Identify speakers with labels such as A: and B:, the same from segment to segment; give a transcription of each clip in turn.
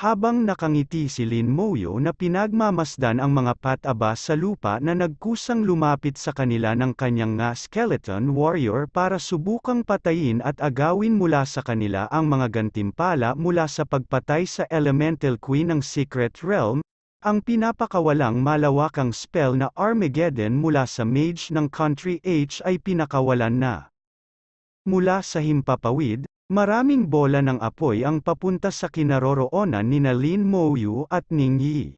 A: Habang nakangiti si Lin Moyo na pinagmamasdan ang mga pataba sa lupa na nagkusang lumapit sa kanila ng kanyang nga skeleton warrior para subukang patayin at agawin mula sa kanila ang mga gantimpala mula sa pagpatay sa Elemental Queen ng Secret Realm, ang pinapakawalang malawakang spell na Armageddon mula sa Mage ng Country H ay pinakawalan na. Mula sa himpapawid, Maraming bola ng apoy ang papunta sa kinaroroonan ni Lin Moyu at Ning Yi.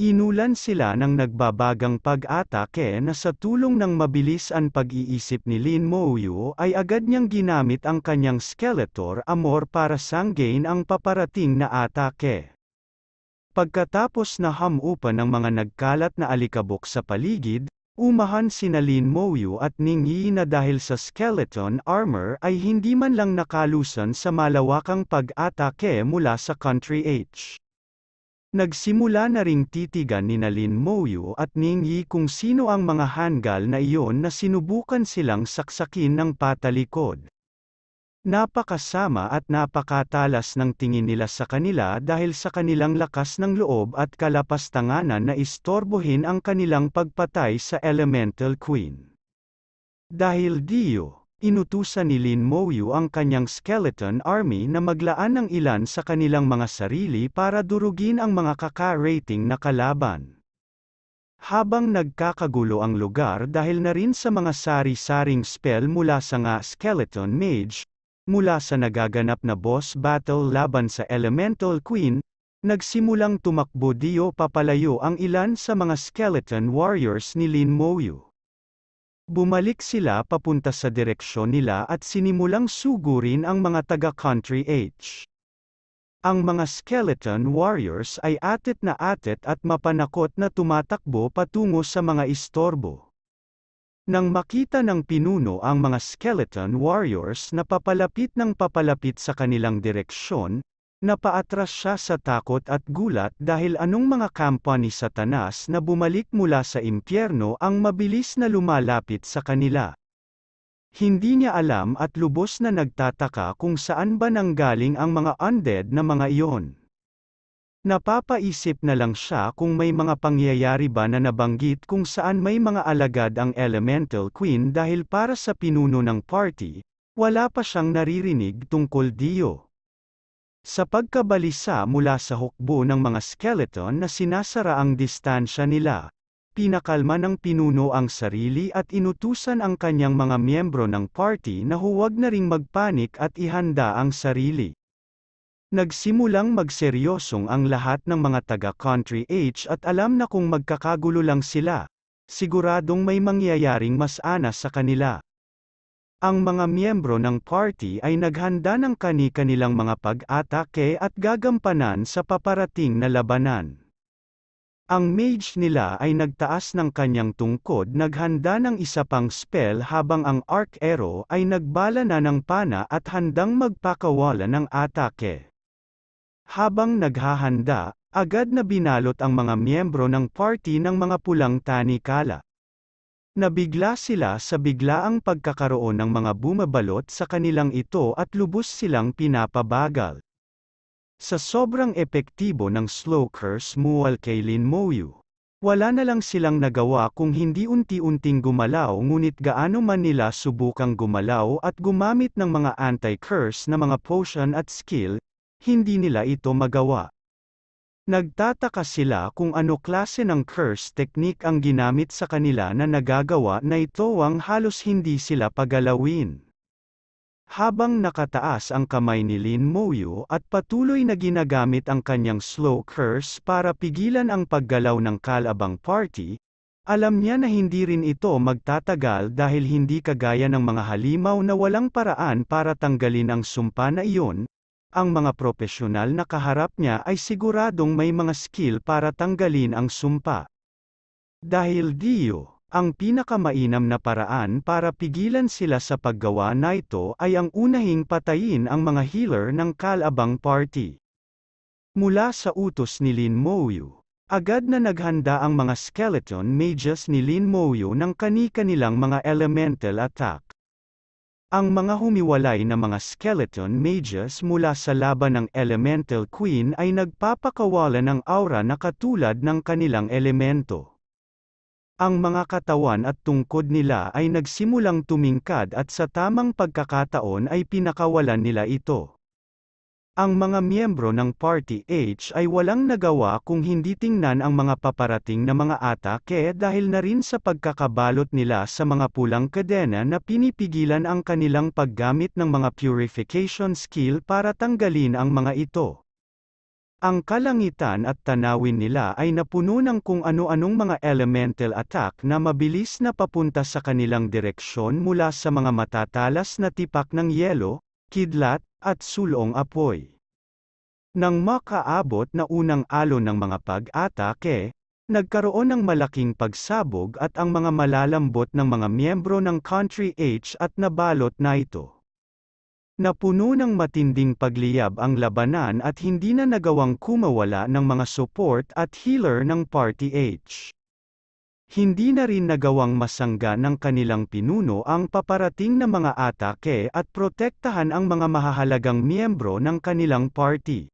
A: Inulan sila ng nagbabagang pag-atake na sa tulong ng mabilis ang pag-iisip ni Lin Moyu ay agad niyang ginamit ang kanyang Skeletor Amor para sanggain ang paparating na atake. Pagkatapos na hamupan ng mga nagkalat na alikabok sa paligid, Umahan sina Lin Mouyu at Ningyi na dahil sa skeleton armor ay hindi man lang nakalusan sa malawakang pag-atake mula sa Country H. Nagsimula na ring titigan ni Lin Mouyu at Ningyi kung sino ang mga Hangal na iyon na sinubukan silang saksakin ng patalikod. Napakasama at napakatalas ng tingin nila sa kanila dahil sa kanilang lakas ng loob at kalapastanganan na istorbohin ang kanilang pagpatay sa Elemental Queen. Dahil diyo, inutusan ni Lin Mouyu ang kanyang skeleton army na maglaan ng ilan sa kanilang mga sarili para durugin ang mga kaka-rating na kalaban. Habang nagkakagulo ang lugar dahil na rin sa mga sari-saring spell mula sa nga skeleton mage, mula sa nagaganap na boss battle laban sa Elemental Queen, nagsimulang tumakbo diyo papalayo ang ilan sa mga skeleton warriors ni Lin Moyu. Bumalik sila papunta sa direksyon nila at sinimulang sugurin ang mga taga-Country H. Ang mga skeleton warriors ay atit na atit at mapanakot na tumatakbo patungo sa mga istorbo. Nang makita ng pinuno ang mga skeleton warriors na papalapit ng papalapit sa kanilang direksyon, napaatras siya sa takot at gulat dahil anong mga kampa ni Satanas na bumalik mula sa impyerno ang mabilis na lumalapit sa kanila. Hindi niya alam at lubos na nagtataka kung saan ba nanggaling ang mga undead na mga iyon. Napapaisip na lang siya kung may mga pangyayari ba na nabanggit kung saan may mga alagad ang Elemental Queen dahil para sa pinuno ng party, wala pa siyang naririnig tungkol Dio. Sa pagkabalisa mula sa hukbo ng mga skeleton na sinasara ang distansya nila, pinakalma ng pinuno ang sarili at inutusan ang kanyang mga miyembro ng party na huwag na ring magpanik at ihanda ang sarili. Nagsimulang magseryosong ang lahat ng mga taga-country H at alam na kung magkakagulo lang sila, siguradong may mangyayaring mas anas sa kanila. Ang mga miyembro ng party ay naghanda ng kani-kanilang mga pag-atake at gagampanan sa paparating na labanan. Ang mage nila ay nagtaas ng kanyang tungkod naghanda ng isa pang spell habang ang arc arrow ay nagbala na ng pana at handang magpakawala ng atake. Habang naghahanda, agad na binalot ang mga miyembro ng party ng mga pulang tani kala. Nabigla sila sa biglaang pagkakaroon ng mga bumabalot sa kanilang ito at lubos silang pinapabagal. Sa sobrang epektibo ng slow curse mual kay Lin Moyu, wala na lang silang nagawa kung hindi unti-unting gumalaw ngunit gaano man nila subukang gumalaw at gumamit ng mga anti-curse na mga potion at skill, hindi nila ito magawa. Nagtataka sila kung ano klase ng curse technique ang ginamit sa kanila na nagagawa na ito ang halos hindi sila pagalawin. Habang nakataas ang kamay ni Lin Moyo at patuloy na ginagamit ang kanyang slow curse para pigilan ang paggalaw ng kalabang party, alam niya na hindi rin ito magtatagal dahil hindi kagaya ng mga halimaw na walang paraan para tanggalin ang sumpa na iyon, ang mga propesyonal na kaharap niya ay siguradong may mga skill para tanggalin ang sumpa. Dahil diyo, ang pinakamainam na paraan para pigilan sila sa paggawa na ito ay ang unahing patayin ang mga healer ng Kalabang Party. Mula sa utos ni Lin Moyu, agad na naghanda ang mga skeleton mages ni Lin Moyu ng kani-kanilang mga elemental attack. Ang mga humiwalay na mga skeleton mages mula sa laban ng Elemental Queen ay nagpapakawala ng aura na katulad ng kanilang elemento. Ang mga katawan at tungkod nila ay nagsimulang tumingkad at sa tamang pagkakataon ay pinakawalan nila ito. Ang mga miyembro ng Party H ay walang nagawa kung hindi tingnan ang mga paparating na mga atake dahil na rin sa pagkakabalot nila sa mga pulang kadena na pinipigilan ang kanilang paggamit ng mga purification skill para tanggalin ang mga ito. Ang kalangitan at tanawin nila ay napuno ng kung ano-anong mga elemental attack na mabilis na papunta sa kanilang direksyon mula sa mga matatalas na tipak ng yelo, kidlat, at sulong apoy. Nang makaabot na unang alon ng mga pag-atake, nagkaroon ng malaking pagsabog at ang mga malalambot ng mga miyembro ng Country H at nabalot na ito. Napuno ng matinding pagliyab ang labanan at hindi na nagawang kumawala ng mga support at healer ng Party H. Hindi na rin nagawang masangga ng kanilang pinuno ang paparating na mga atake at protektahan ang mga mahahalagang miyembro ng kanilang party.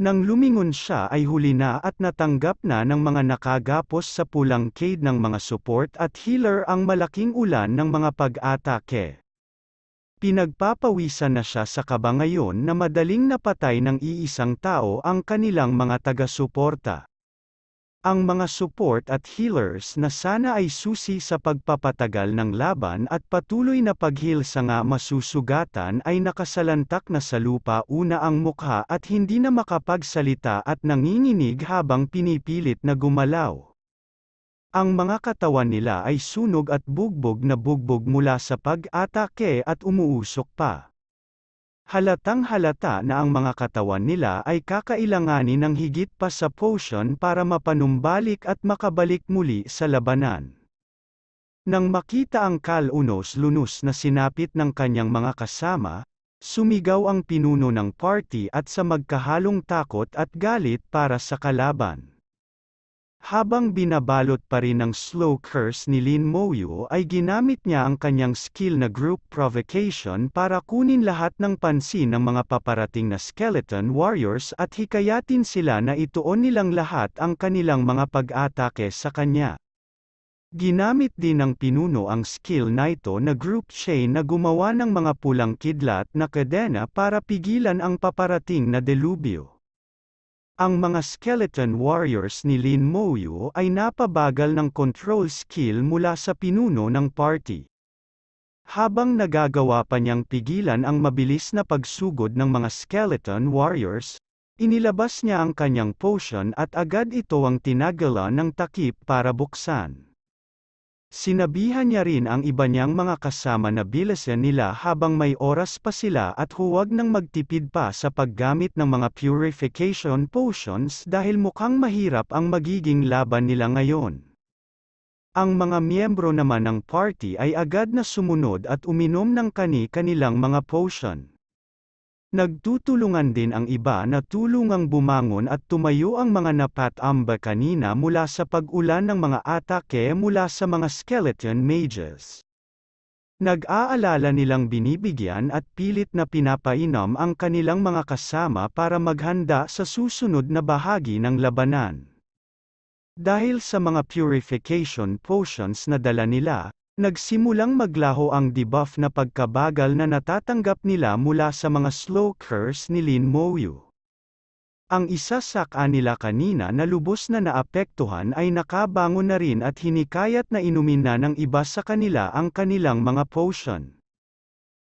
A: Nang lumingon siya ay huli na at natanggap na ng mga nakagapos sa pulang cade ng mga support at healer ang malaking ulan ng mga pag-atake. Pinagpapawisan na siya sa kaba ngayon na madaling napatay ng iisang tao ang kanilang mga taga-suporta ang mga support at healers na sana ay susi sa pagpapatagal ng laban at patuloy na paghil sa nga masusugatan ay nakasalantak na sa lupa una ang mukha at hindi na makapagsalita at nanginginig habang pinipilit na gumalaw. Ang mga katawan nila ay sunog at bugbog na bugbog mula sa pag-atake at umuusok pa. Halatang halata na ang mga katawan nila ay kakailanganin ng higit pa sa potion para mapanumbalik at makabalik muli sa labanan. Nang makita ang Kalunos Lunus na sinapit ng kanyang mga kasama, sumigaw ang pinuno ng party at sa magkahalong takot at galit para sa kalaban. Habang binabalot pa rin ng slow curse ni Lin Moyu ay ginamit niya ang kanyang skill na group provocation para kunin lahat ng pansin ng mga paparating na skeleton warriors at hikayatin sila na ituon nilang lahat ang kanilang mga pag-atake sa kanya. Ginamit din ng pinuno ang skill na ito na group chain na gumawa ng mga pulang kidlat na kadena para pigilan ang paparating na delubyo. Ang mga skeleton warriors ni Lin Mouyu ay napabagal ng control skill mula sa pinuno ng party. Habang nagagawa pa niyang pigilan ang mabilis na pagsugod ng mga skeleton warriors, inilabas niya ang kanyang potion at agad ito ang tinagala ng takip para buksan. Sinabihan niya rin ang iba niyang mga kasama na bilisan nila habang may oras pa sila at huwag nang magtipid pa sa paggamit ng mga purification potions dahil mukhang mahirap ang magiging laban nila ngayon. Ang mga miyembro naman ng party ay agad na sumunod at uminom ng kani-kanilang mga potion. Nagtutulungan din ang iba na tulungang bumangon at tumayo ang mga napatamba kanina mula sa pag-ulan ng mga atake mula sa mga skeleton mages. Nag-aalala nilang binibigyan at pilit na pinapainom ang kanilang mga kasama para maghanda sa susunod na bahagi ng labanan. Dahil sa mga purification potions na dala nila, Nagsimulang maglaho ang debuff na pagkabagal na natatanggap nila mula sa mga slow curse ni Lin Moyu. Ang isa sa kanila kanina na lubos na naapektuhan ay nakabangon na rin at hinikayat na inumin na ng iba sa kanila ang kanilang mga potion.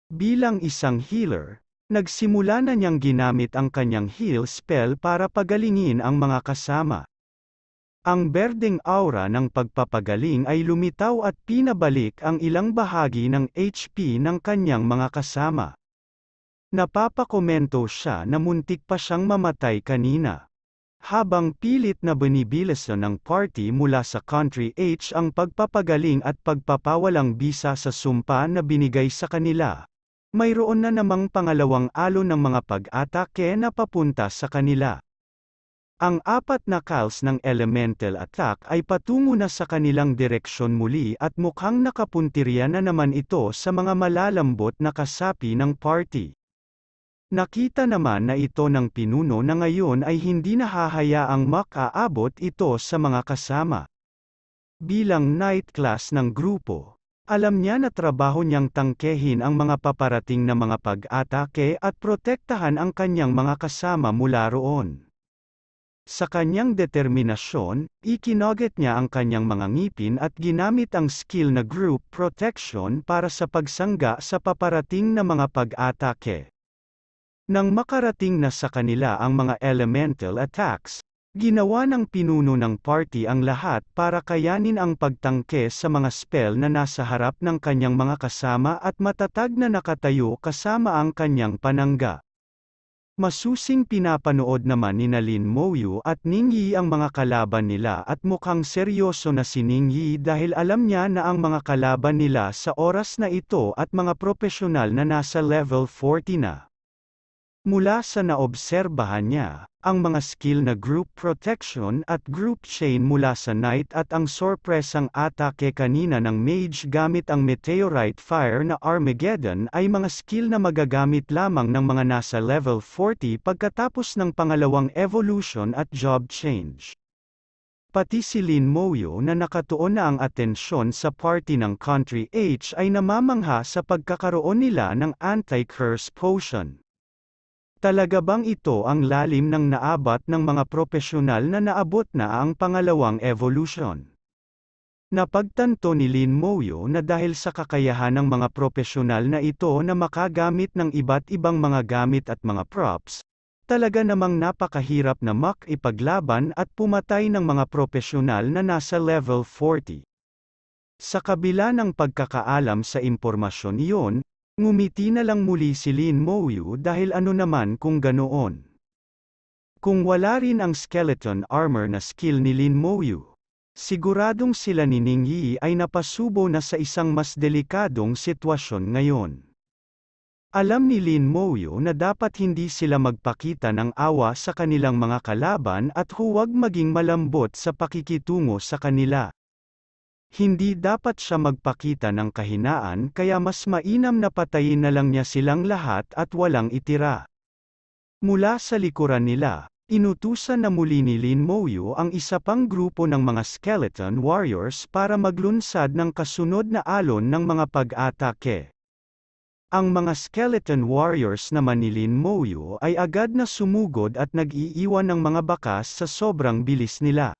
A: Bilang isang healer, nagsimula na niyang ginamit ang kanyang heal spell para pagalingin ang mga kasama. Ang berdeng aura ng pagpapagaling ay lumitaw at pinabalik ang ilang bahagi ng HP ng kanyang mga kasama. Napapakomento siya na muntik pa siyang mamatay kanina. Habang pilit na binibilasan ng party mula sa Country H ang pagpapagaling at pagpapawalang bisa sa sumpa na binigay sa kanila, mayroon na namang pangalawang alo ng mga pag-atake na papunta sa kanila. Ang apat na calls ng elemental attack ay patungo na sa kanilang direksyon muli at mukhang nakapuntirya na naman ito sa mga malalambot na kasapi ng party. Nakita naman na ito ng pinuno na ngayon ay hindi nahahayaang makaabot ito sa mga kasama. Bilang night class ng grupo, alam niya na trabaho niyang tangkehin ang mga paparating na mga pag-atake at protektahan ang kanyang mga kasama mula roon. Sa kanyang determinasyon, ikinoget niya ang kanyang mga ngipin at ginamit ang skill na group protection para sa pagsangga sa paparating na mga pag-atake. Nang makarating na sa kanila ang mga elemental attacks, ginawa ng pinuno ng party ang lahat para kayanin ang pagtangke sa mga spell na nasa harap ng kanyang mga kasama at matatag na nakatayo kasama ang kanyang panangga. Masusing pinapanood naman ni Nalin Moyu at Ning Yi ang mga kalaban nila at mukhang seryoso na si Ning Yi dahil alam niya na ang mga kalaban nila sa oras na ito at mga profesional na nasa level 40 na. Mula sa naobserbahan niya, ang mga skill na group protection at group chain mula sa knight at ang sorpresang atake kanina ng mage gamit ang meteorite fire na Armageddon ay mga skill na magagamit lamang ng mga nasa level 40 pagkatapos ng pangalawang evolution at job change. Pati si Lin Moyo na nakatuon na ang atensyon sa party ng Country H ay namamangha sa pagkakaroon nila ng anti-curse potion. Talaga bang ito ang lalim ng naabat ng mga propesyonal na naabot na ang pangalawang evolution? Napagtanto ni Lin Moyo na dahil sa kakayahan ng mga propesyonal na ito na makagamit ng iba't ibang mga gamit at mga props, talaga namang napakahirap na makipaglaban at pumatay ng mga propesyonal na nasa level 40. Sa kabila ng pagkakaalam sa impormasyon iyon, Ngumiti na lang muli si Lin Moyu dahil ano naman kung ganoon. Kung wala rin ang skeleton armor na skill ni Lin Moyu, siguradong sila ni Ning Yi ay napasubo na sa isang mas delikadong sitwasyon ngayon. Alam ni Lin Moyo na dapat hindi sila magpakita ng awa sa kanilang mga kalaban at huwag maging malambot sa pakikitungo sa kanila. Hindi dapat siya magpakita ng kahinaan kaya mas mainam na patayin na lang niya silang lahat at walang itira. Mula sa likuran nila, inutusan na muli ni Lin Mouyu ang isa pang grupo ng mga skeleton warriors para maglunsad ng kasunod na alon ng mga pag-atake. Ang mga skeleton warriors naman ni Lin Mouyu ay agad na sumugod at nag-iiwan ng mga bakas sa sobrang bilis nila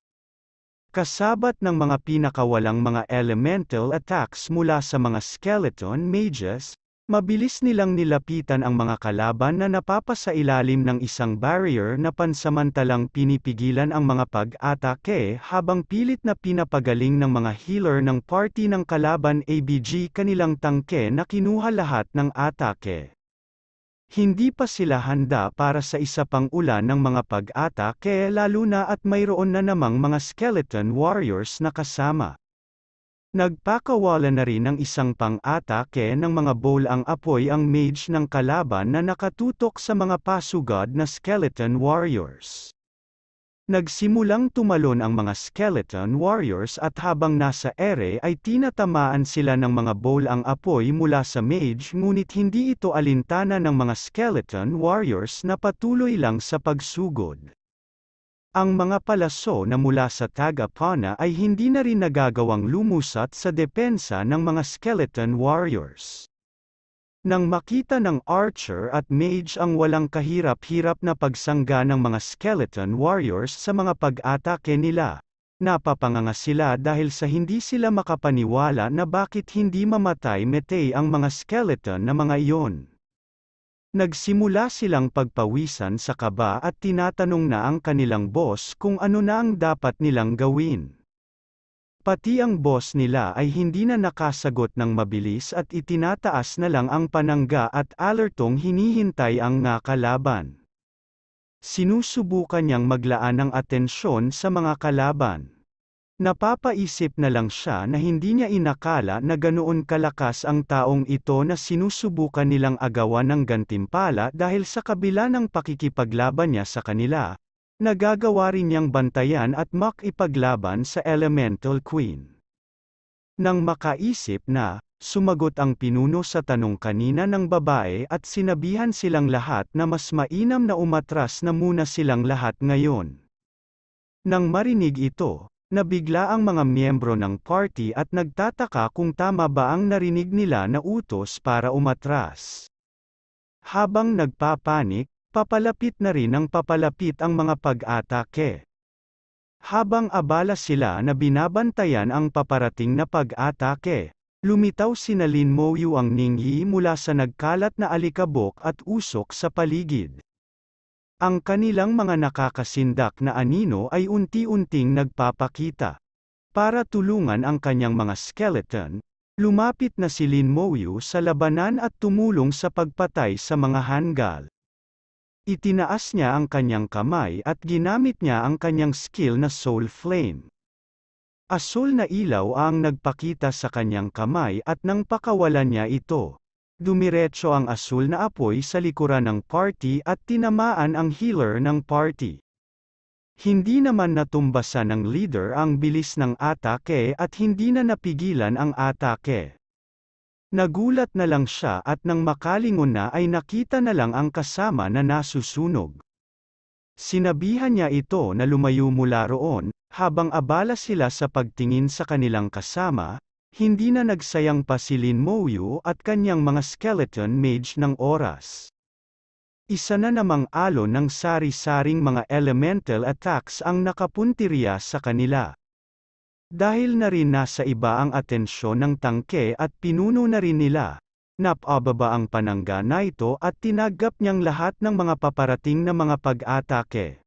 A: kasabat ng mga pinakawalang mga elemental attacks mula sa mga skeleton mages, mabilis nilang nilapitan ang mga kalaban na napapasailalim ng isang barrier na pansamantalang pinipigilan ang mga pag-atake habang pilit na pinapagaling ng mga healer ng party ng kalaban ABG kanilang tangke na kinuha lahat ng atake. Hindi pa sila handa para sa isa pang ulan ng mga pag-atake lalo na at mayroon na namang mga skeleton warriors na kasama. Nagpakawala na rin ng isang pang-atake ng mga bowl ang apoy ang mage ng kalaban na nakatutok sa mga pasugad na skeleton warriors. Nagsimulang tumalon ang mga skeleton warriors at habang nasa ere ay tinatamaan sila ng mga bowl ang apoy mula sa mage ngunit hindi ito alintana ng mga skeleton warriors na patuloy lang sa pagsugod. Ang mga palaso na mula sa Tagapana ay hindi na rin nagagawang lumusat sa depensa ng mga skeleton warriors. Nang makita ng archer at mage ang walang kahirap-hirap na pagsangga ng mga skeleton warriors sa mga pag-atake nila, napapanganga sila dahil sa hindi sila makapaniwala na bakit hindi mamatay metay ang mga skeleton na mga iyon. Nagsimula silang pagpawisan sa kaba at tinatanong na ang kanilang boss kung ano na ang dapat nilang gawin. Pati ang boss nila ay hindi na nakasagot ng mabilis at itinataas na lang ang panangga at alertong hinihintay ang nga kalaban. Sinusubukan niyang maglaan ng atensyon sa mga kalaban. Napapaisip na lang siya na hindi niya inakala na ganoon kalakas ang taong ito na sinusubukan nilang agawan ng gantimpala dahil sa kabila ng pakikipaglaban niya sa kanila, Nagagawa rin niyang bantayan at makipaglaban sa Elemental Queen. Nang makaisip na, sumagot ang pinuno sa tanong kanina ng babae at sinabihan silang lahat na mas mainam na umatras na muna silang lahat ngayon. Nang marinig ito, nabigla ang mga miyembro ng party at nagtataka kung tama ba ang narinig nila na utos para umatras. Habang nagpapanik, Papalapit na rin ang papalapit ang mga pag-atake. Habang abala sila na binabantayan ang paparating na pag-atake, lumitaw si Lin Moyu ang ningi mula sa nagkalat na alikabok at usok sa paligid. Ang kanilang mga nakakasindak na anino ay unti-unting nagpapakita. Para tulungan ang kanyang mga skeleton, Lumapit na si Lin Moyu sa labanan at tumulong sa pagpatay sa mga Hangal. Itinaas niya ang kanyang kamay at ginamit niya ang kanyang skill na soul flame. Asul na ilaw ang nagpakita sa kanyang kamay at nang pakawalan niya ito. Dumiretso ang asul na apoy sa likuran ng party at tinamaan ang healer ng party. Hindi naman natumbasan ng leader ang bilis ng atake at hindi na napigilan ang atake. Nagulat na lang siya at nang makalingon na ay nakita na lang ang kasama na nasusunog. Sinabihan niya ito na lumayo mula roon, habang abala sila sa pagtingin sa kanilang kasama, hindi na nagsayang pa si Lin Mouyu at kanyang mga skeleton mage ng oras. Isa na namang alo ng sari-saring mga elemental attacks ang nakapuntirya sa kanila. Dahil na rin nasa iba ang atensyon ng tangke at pinuno na rin nila, napababa ang panangga na ito at tinagap niyang lahat ng mga paparating na mga pag-atake.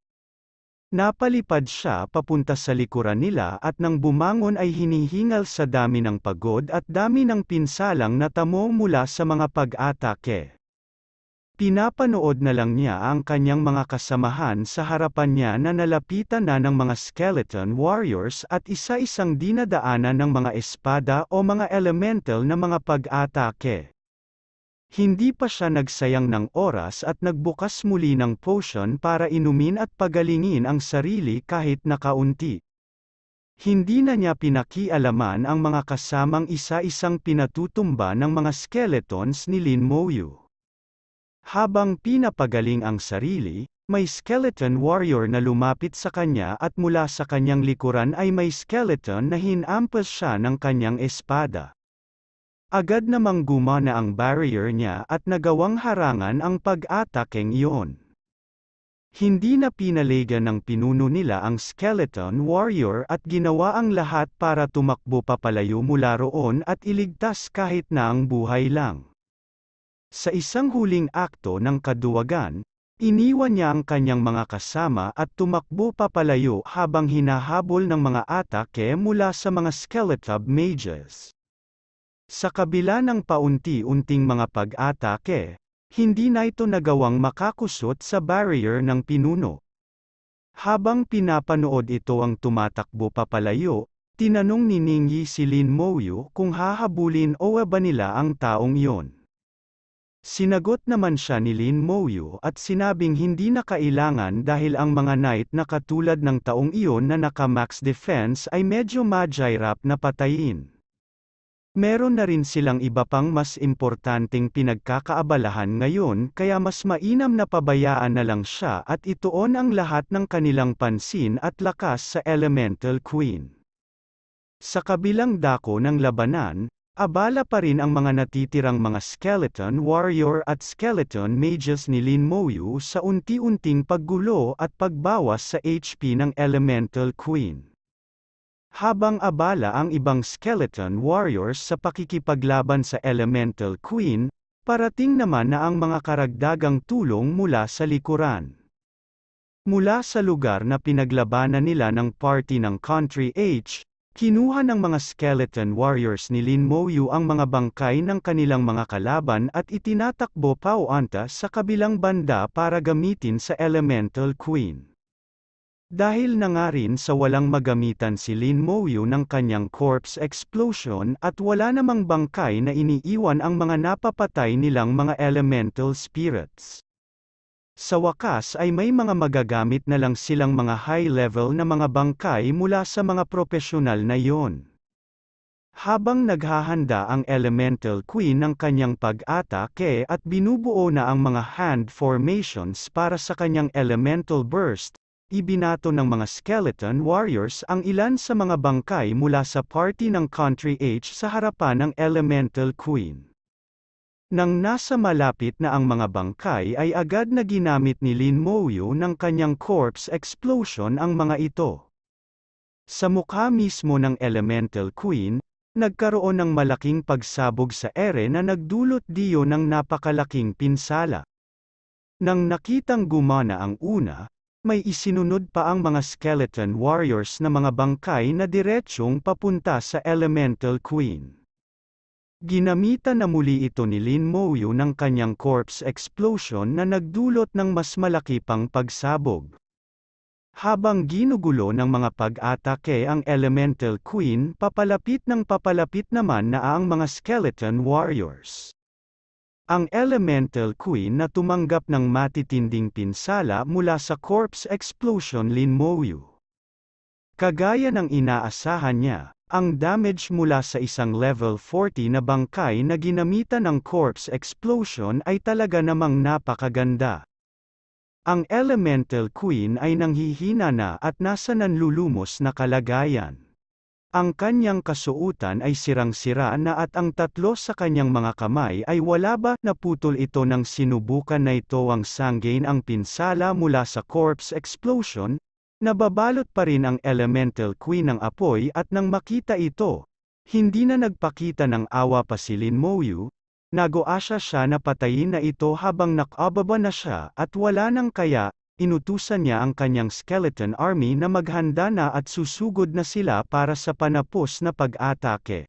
A: Napalipad siya papunta sa likuran nila at nang bumangon ay hinihingal sa dami ng pagod at dami ng pinsalang natamo mula sa mga pag-atake. Pinapanood na lang niya ang kanyang mga kasamahan sa harapan niya na nalapitan na ng mga skeleton warriors at isa-isang dinadaanan ng mga espada o mga elemental na mga pag-atake. Hindi pa siya nagsayang ng oras at nagbukas muli ng potion para inumin at pagalingin ang sarili kahit nakaunti. Hindi na niya pinakialaman ang mga kasamang isa-isang pinatutumba ng mga skeletons ni Lin Moyu. Habang pinapagaling ang sarili, may skeleton warrior na lumapit sa kanya at mula sa kanyang likuran ay may skeleton na hinampas siya ng kanyang espada. Agad namang gumana ang barrier niya at nagawang harangan ang pag-atakeng iyon. Hindi na pinalagan ng pinuno nila ang skeleton warrior at ginawa ang lahat para tumakbo papalayo mula roon at iligtas kahit na ang buhay lang. Sa isang huling akto ng kaduwagan, iniwan niya ang kanyang mga kasama at tumakbo papalayo habang hinahabol ng mga atake mula sa mga Skeletab mages. Sa kabila ng paunti-unting mga pag-atake, hindi na ito nagawang makakusot sa barrier ng pinuno. Habang pinapanood ito ang tumatakbo papalayo, tinanong ni Ningyi si Lin Mouyu kung hahabulin o ba nila ang taong iyon. Sinagot naman siya ni Lin Moyu at sinabing hindi na kailangan dahil ang mga knight na katulad ng taong iyon na naka-max defense ay medyo majirap na patayin. Meron na rin silang iba pang mas importanteng pinagkakaabalahan ngayon kaya mas mainam na pabayaan na lang siya at ituon ang lahat ng kanilang pansin at lakas sa Elemental Queen. Sa kabilang dako ng labanan, Abala pa rin ang mga natitirang mga skeleton warrior at skeleton mages ni Lin Moyu sa unti-unting paggulo at pagbawas sa HP ng Elemental Queen. Habang abala ang ibang skeleton warriors sa pakikipaglaban sa Elemental Queen, parating naman na ang mga karagdagang tulong mula sa likuran. Mula sa lugar na pinaglabanan nila ng party ng Country H, Kinuha ng mga skeleton warriors ni Lin Moyu ang mga bangkay ng kanilang mga kalaban at itinatakbo pauanta sa kabilang banda para gamitin sa Elemental Queen. Dahil na nga rin sa walang magamitan si Lin Moyu ng kanyang corpse explosion at wala namang bangkay na iniiwan ang mga napapatay nilang mga elemental spirits. Sa wakas ay may mga magagamit na lang silang mga high-level na mga bangkay mula sa mga profesional na yon. Habang naghahanda ang Elemental Queen ng kanyang pag-atake at binubuo na ang mga hand formations para sa kanyang Elemental Burst, ibinato ng mga Skeleton Warriors ang ilan sa mga bangkay mula sa party ng Country H sa harapan ng Elemental Queen. Nang nasa malapit na ang mga bangkay ay agad na ginamit ni Lin Moyu ng kanyang corpse explosion ang mga ito. Sa mukha mismo ng Elemental Queen, nagkaroon ng malaking pagsabog sa ere na nagdulot diyo ng napakalaking pinsala. Nang nakitang gumana ang una, may isinunod pa ang mga skeleton warriors na mga bangkay na diretsyong papunta sa Elemental Queen. Ginamita na muli ito ni Lin Mouyu ng kanyang corpse explosion na nagdulot ng mas malaki pang pagsabog. Habang ginugulo ng mga pag-atake ang Elemental Queen papalapit ng papalapit naman na ang mga skeleton warriors. Ang Elemental Queen na tumanggap ng matitinding pinsala mula sa corpse explosion Lin Mouyu. Kagaya ng inaasahan niya, ang damage mula sa isang level 40 na bangkay na ginamitan ng corpse explosion ay talaga namang napakaganda. Ang Elemental Queen ay nanghihina na at nasa nanlulumos na kalagayan. Ang kanyang kasuutan ay sirang-sira na at ang tatlo sa kanyang mga kamay ay wala ba naputol ito nang sinubukan na ito ang sangain ang pinsala mula sa corpse explosion, Nababalot pa rin ang elemental queen ng apoy at nang makita ito, hindi na nagpakita ng awa pa si Lin Moyu, nagoasya siya na patayin na ito habang nakababa na siya at wala nang kaya, inutusan niya ang kanyang skeleton army na maghanda na at susugod na sila para sa panapos na pag-atake.